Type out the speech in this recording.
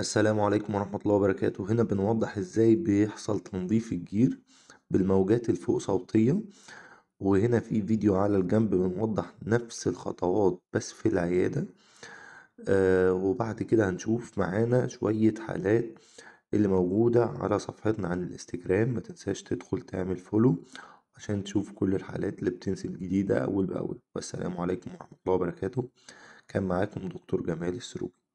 السلام عليكم ورحمة الله وبركاته هنا بنوضح ازاي بيحصل تنظيف الجير بالموجات الفوق صوتية وهنا في فيديو على الجنب بنوضح نفس الخطوات بس في العيادة آه وبعد كده هنشوف معانا شوية حالات اللي موجودة على صفحتنا عن الانستجرام ما تنساش تدخل تعمل فولو عشان تشوف كل الحالات اللي بتنزل جديدة أول بأول والسلام عليكم ورحمة الله وبركاته كان معاكم دكتور جمال السروج